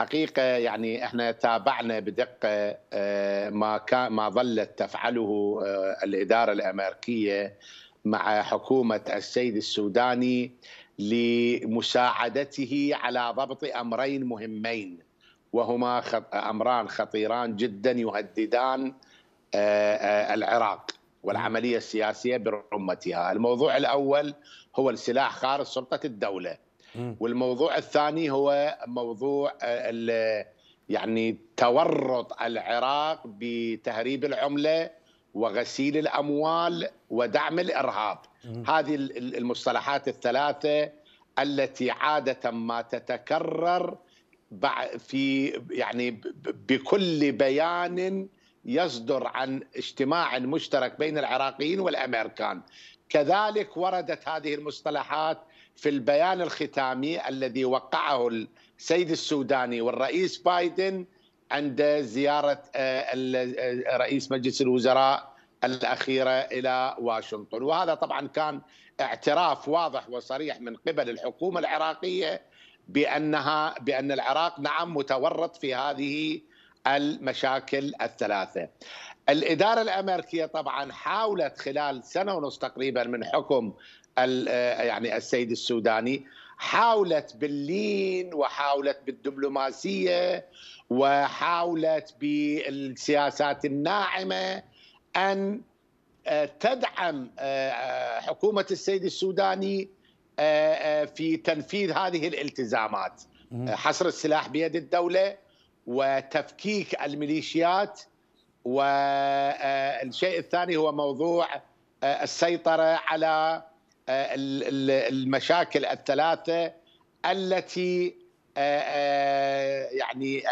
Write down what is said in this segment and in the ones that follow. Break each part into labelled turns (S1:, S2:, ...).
S1: حقيقه يعني احنا تابعنا بدقه آه، ما كان ما ظلت تفعله آه، الاداره الامريكيه مع حكومه السيد السوداني لمساعدته على ضبط امرين مهمين وهما امران خطيران جدا يهددان آه، العراق والعمليه السياسيه برمتها، الموضوع الاول هو السلاح خارج سلطه الدوله. والموضوع الثاني هو موضوع يعني تورط العراق بتهريب العمله وغسيل الاموال ودعم الارهاب هذه المصطلحات الثلاثه التي عاده ما تتكرر في يعني بكل بيان يصدر عن اجتماع مشترك بين العراقيين والامريكان كذلك وردت هذه المصطلحات في البيان الختامي الذي وقعه السيد السوداني والرئيس بايدن عند زياره آه، آه، رئيس مجلس الوزراء الاخيره الى واشنطن، وهذا طبعا كان اعتراف واضح وصريح من قبل الحكومه العراقيه بانها بان العراق نعم متورط في هذه المشاكل الثلاثه. الإدارة الأمريكية طبعا حاولت خلال سنة ونص تقريبا من حكم آه، يعني السيد السوداني حاولت باللين وحاولت بالدبلوماسية وحاولت بالسياسات الناعمة أن آه، تدعم آه، حكومة السيد السوداني في تنفيذ هذه الالتزامات حصر السلاح بيد الدولة وتفكيك الميليشيات والشيء آه، الثاني هو موضوع آه، السيطرة على آه، المشاكل الثلاثة التي يعني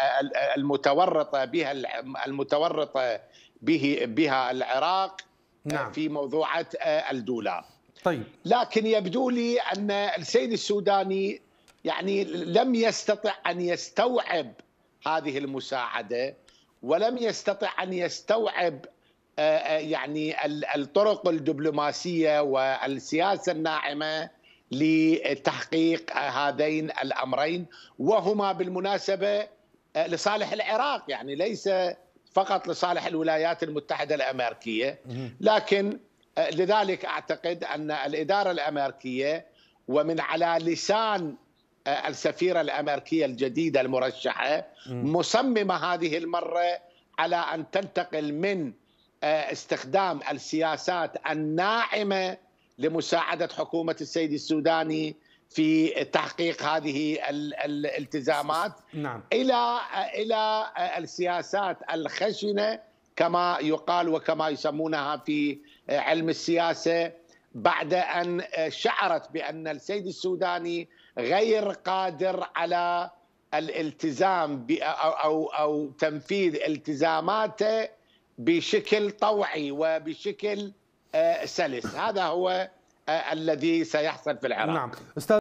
S1: المتورطة بها المتورطة به بها العراق نعم. في موضوعة الدولار طيب لكن يبدو لي أن السيد السوداني يعني لم يستطع أن يستوعب هذه المساعدة ولم يستطع ان يستوعب آه، آه، يعني الطرق الدبلوماسيه والسياسه الناعمه لتحقيق هذين الامرين وهما بالمناسبه آه، لصالح العراق يعني ليس فقط لصالح الولايات المتحده الامريكيه لكن لذلك اعتقد ان الاداره الامريكيه ومن على لسان السفيرة الأمريكية الجديدة المرشحة مصممة هذه المرة على أن تنتقل من آه، استخدام السياسات الناعمة لمساعدة حكومة السيد السوداني في تحقيق هذه الالتزامات نعم. إلى آه، إلى آه، السياسات الخشنة كما يقال وكما يسمونها في علم السياسة بعد ان آه، شعرت بان السيد السوداني غير قادر على الالتزام او او او تنفيذ التزاماته بشكل طوعي وبشكل آه، سلس هذا هو آه، الذي سيحصل في العراق نعم